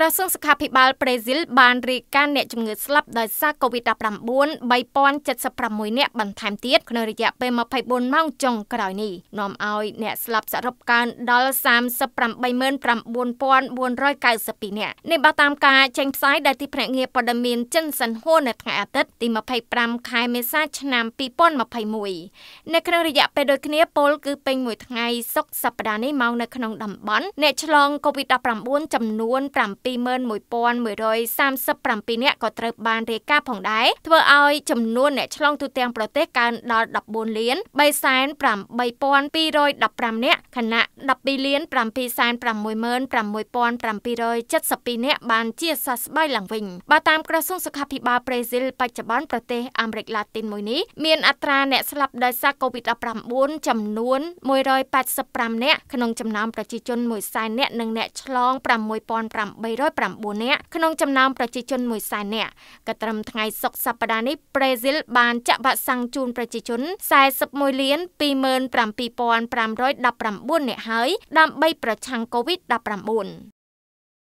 ក្រសួងសុខាភិបាលប្រេស៊ីលបានរាយការណ៍អ្នកជំងឺស្លាប់ដោយសារ COVID-19 3076នាក់បន្ថែមទៀតក្នុងរយៈពេល24ម៉ោងចុងក្រោយនេះនាំឲ្យអ្នកស្លាប់សរុបកើនដល់389,492នាក់នេះបើតាមការចេញផ្សាយដោយទីភ្នាក់ងារព័ត៌មានចិនសិនហួរនៅថ្ងៃអាទិត្យទី25ខែមេសា ឆ្នាំ2021នៅក្នុងរយៈពេលដូចគ្នាពលគឺពេញមួយថ្ងៃសុកសប្តាហ៍នេះមកនៅក្នុងតំបន់អ្នកឆ្លង COVID-19 ចំនួន7 21,137នាក់ក៏ត្រូវបានរាយការណ៍ផងដែរធ្វើឲ្យចំនួនអ្នកឆ្លងទូទាំងប្រទេសកើនដល់14លាន38215នាក់ខណៈ12លាន766,772នាក់បានជាសះស្បើយឡើងវិញបើតាមក្រសួងសុខាភិបាលប្រេស៊ីលបច្ចុប្បន្នប្រទេសអាមេរិកឡាទីនមួយនេះមាន អត្រាអ្នកស្លាប់ដោយសារ COVID-19 ចំនួន185នាក់ក្នុងចំណោមប្រជាជន1សែននាក់និងអ្នកឆ្លង6800 109នាក់ក្នុងចំណោមប្រជាជន100,000នាក់ក៏ត្រឹមថ្ងៃសុក្រសប្តាហ៍នេះប្រេស៊ីលបានចាក់វ៉ាក់សាំងជូនប្រជាជន41លាន27519នាក់ហើយដើម្បីប្រឆាំង COVID-19